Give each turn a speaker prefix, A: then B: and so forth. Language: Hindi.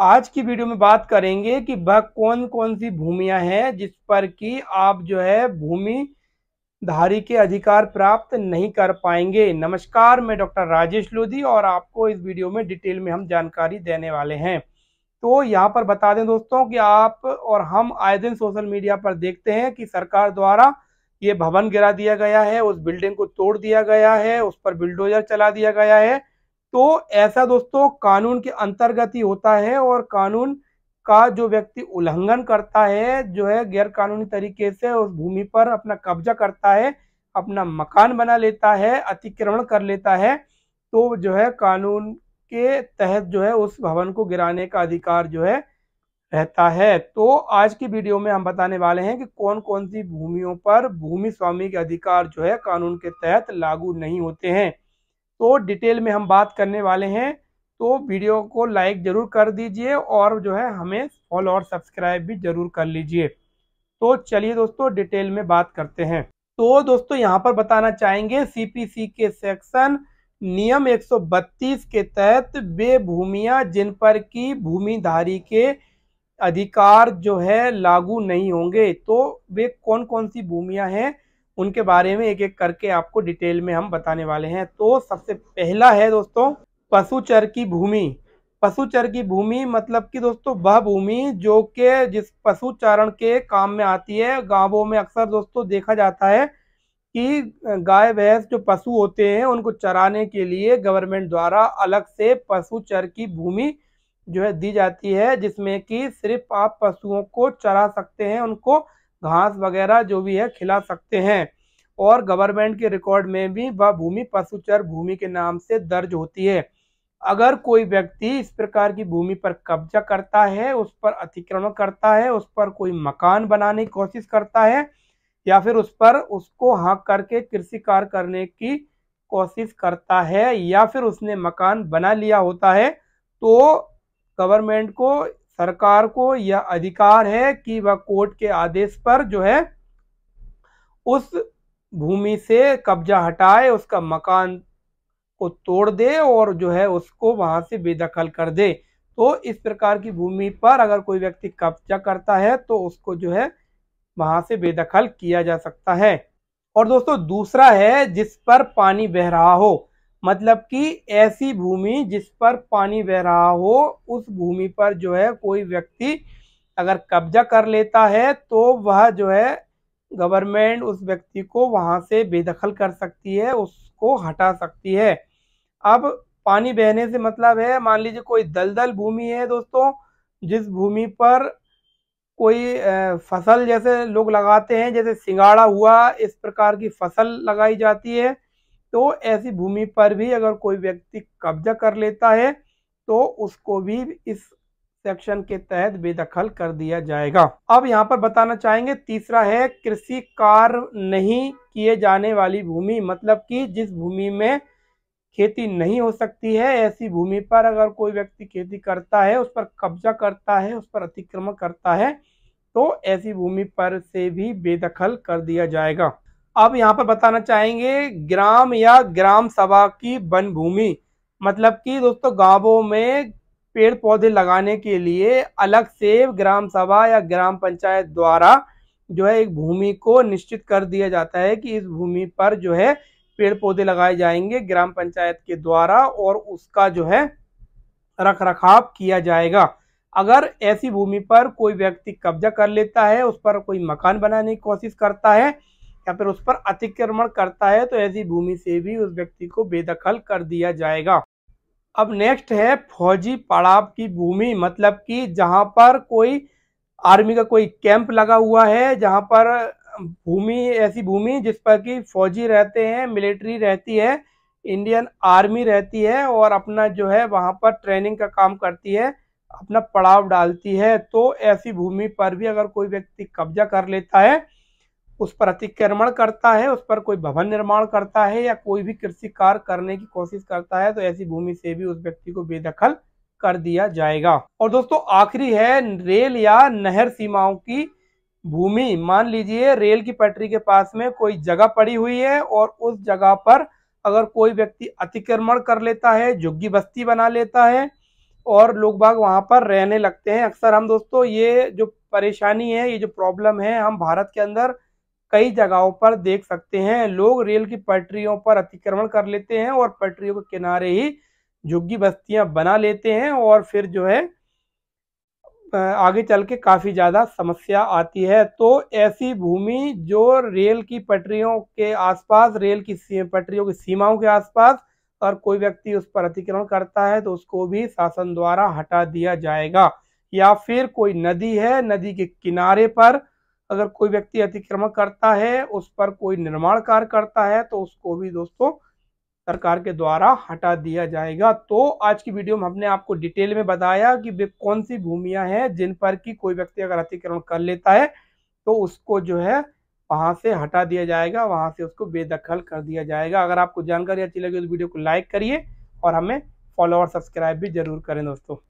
A: आज की वीडियो में बात करेंगे कि वह कौन कौन सी भूमिया हैं जिस पर कि आप जो है भूमि धारी के अधिकार प्राप्त नहीं कर पाएंगे नमस्कार मैं डॉक्टर राजेश लोधी और आपको इस वीडियो में डिटेल में हम जानकारी देने वाले हैं तो यहाँ पर बता दें दोस्तों कि आप और हम आए दिन सोशल मीडिया पर देखते हैं कि सरकार द्वारा ये भवन गिरा दिया गया है उस बिल्डिंग को तोड़ दिया गया है उस पर बिल्डोजर चला दिया गया है तो ऐसा दोस्तों कानून के अंतर्गत ही होता है और कानून का जो व्यक्ति उल्लंघन करता है जो है गैर कानूनी तरीके से उस भूमि पर अपना कब्जा करता है अपना मकान बना लेता है अतिक्रमण कर लेता है तो जो है कानून के तहत जो है उस भवन को गिराने का अधिकार जो है रहता है तो आज की वीडियो में हम बताने वाले हैं कि कौन कौन सी भूमियों पर भूमि स्वामी के अधिकार जो है कानून के तहत लागू नहीं होते हैं तो डिटेल में हम बात करने वाले हैं तो वीडियो को लाइक ज़रूर कर दीजिए और जो है हमें फॉलो और सब्सक्राइब भी ज़रूर कर लीजिए तो चलिए दोस्तों डिटेल में बात करते हैं तो दोस्तों यहाँ पर बताना चाहेंगे सी के सेक्शन नियम 132 के तहत वे भूमिया जिन पर की भूमिधारी के अधिकार जो है लागू नहीं होंगे तो वे कौन कौन सी भूमिया हैं उनके बारे में एक एक करके आपको डिटेल में हम बताने वाले हैं तो सबसे पहला है दोस्तों पशुचर की भूमि पशुचर की भूमि मतलब कि दोस्तों वह भूमि जो के जिस पशुचारण के काम में आती है गांवों में अक्सर दोस्तों देखा जाता है कि गाय भैंस जो पशु होते हैं उनको चराने के लिए गवर्नमेंट द्वारा अलग से पशुचर की भूमि जो है दी जाती है जिसमें कि सिर्फ आप पशुओं को चरा सकते हैं उनको घास वगैरह जो भी है खिला सकते हैं और गवर्नमेंट के रिकॉर्ड में भी वह भूमि पशुचर भूमि के नाम से दर्ज होती है अगर कोई व्यक्ति इस प्रकार की भूमि पर कब्जा करता है उस पर अतिक्रमण करता है उस पर कोई मकान बनाने की कोशिश करता है या फिर उस पर उसको हाँक करके कृषि कार्य करने की कोशिश करता है या फिर उसने मकान बना लिया होता है तो गवर्नमेंट को सरकार को यह अधिकार है कि वह कोर्ट के आदेश पर जो है उस भूमि से कब्जा हटाए उसका मकान को तोड़ दे और जो है उसको वहां से बेदखल कर दे तो इस प्रकार की भूमि पर अगर कोई व्यक्ति कब्जा करता है तो उसको जो है वहां से बेदखल किया जा सकता है और दोस्तों दूसरा है जिस पर पानी बह रहा हो मतलब कि ऐसी भूमि जिस पर पानी बह रहा हो उस भूमि पर जो है कोई व्यक्ति अगर कब्जा कर लेता है तो वह जो है गवर्नमेंट उस व्यक्ति को वहाँ से बेदखल कर सकती है उसको हटा सकती है अब पानी बहने से मतलब है मान लीजिए कोई दलदल भूमि है दोस्तों जिस भूमि पर कोई फसल जैसे लोग लगाते हैं जैसे सिंगाड़ा हुआ इस प्रकार की फसल लगाई जाती है तो ऐसी भूमि पर भी अगर कोई व्यक्ति कब्जा कर लेता है तो उसको भी इस सेक्शन के तहत बेदखल कर दिया जाएगा अब यहाँ पर बताना चाहेंगे तीसरा है कृषि कार्य नहीं किए जाने वाली भूमि मतलब कि जिस भूमि में खेती नहीं हो सकती है ऐसी भूमि पर अगर कोई व्यक्ति खेती करता है उस पर कब्जा करता है उस पर अतिक्रमण करता है तो ऐसी भूमि पर से भी बेदखल कर दिया जाएगा अब यहाँ पर बताना चाहेंगे ग्राम या ग्राम सभा की वन भूमि मतलब कि दोस्तों गांवों में पेड़ पौधे लगाने के लिए अलग से ग्राम सभा या ग्राम पंचायत द्वारा जो है एक भूमि को निश्चित कर दिया जाता है कि इस भूमि पर जो है पेड़ पौधे लगाए जाएंगे ग्राम पंचायत के द्वारा और उसका जो है रख रखाव किया जाएगा अगर ऐसी भूमि पर कोई व्यक्ति कब्जा कर लेता है उस पर कोई मकान बनाने की कोशिश करता है या फिर उस पर अतिक्रमण करता है तो ऐसी भूमि से भी उस व्यक्ति को बेदखल कर दिया जाएगा अब नेक्स्ट है फौजी पड़ाव की भूमि मतलब कि जहां पर कोई आर्मी का कोई कैंप लगा हुआ है जहां पर भूमि ऐसी भूमि जिस पर कि फौजी रहते हैं मिलिट्री रहती है इंडियन आर्मी रहती है और अपना जो है वहां पर ट्रेनिंग का काम करती है अपना पड़ाव डालती है तो ऐसी भूमि पर भी अगर कोई व्यक्ति कब्जा कर लेता है उस पर अतिक्रमण करता है उस पर कोई भवन निर्माण करता है या कोई भी कृषि कार्य करने की कोशिश करता है तो ऐसी भूमि से भी उस व्यक्ति को बेदखल कर दिया जाएगा और दोस्तों आखिरी है रेल या नहर सीमाओं की भूमि मान लीजिए रेल की पटरी के पास में कोई जगह पड़ी हुई है और उस जगह पर अगर कोई व्यक्ति अतिक्रमण कर लेता है झुग्गी बस्ती बना लेता है और लोग बाग वहाँ पर रहने लगते हैं अक्सर हम दोस्तों ये जो परेशानी है ये जो प्रॉब्लम है हम भारत के अंदर कई जगहों पर देख सकते हैं लोग रेल की पटरियों पर अतिक्रमण कर लेते हैं और पटरियों के किनारे ही झुग्गी बस्तियां बना लेते हैं और फिर जो है आगे चल के काफ़ी ज़्यादा समस्या आती है तो ऐसी भूमि जो रेल की पटरियों के आसपास रेल की पटरियों की सीमाओं के आसपास और कोई व्यक्ति उस पर अतिक्रमण करता है तो उसको भी शासन द्वारा हटा दिया जाएगा या फिर कोई नदी है नदी के किनारे पर अगर कोई व्यक्ति अतिक्रमण करता है उस पर कोई निर्माण कार्य करता है तो उसको भी दोस्तों सरकार के द्वारा हटा दिया जाएगा तो आज की वीडियो में हमने आपको डिटेल में बताया कि वे कौन सी भूमिया हैं जिन पर कि कोई व्यक्ति अगर अतिक्रमण कर लेता है तो उसको जो है वहां से हटा दिया जाएगा वहां से उसको बेदखल कर दिया जाएगा अगर आपको जानकारी अच्छी लगी तो वीडियो को लाइक करिए और हमें फॉलो और सब्सक्राइब भी जरूर करें दोस्तों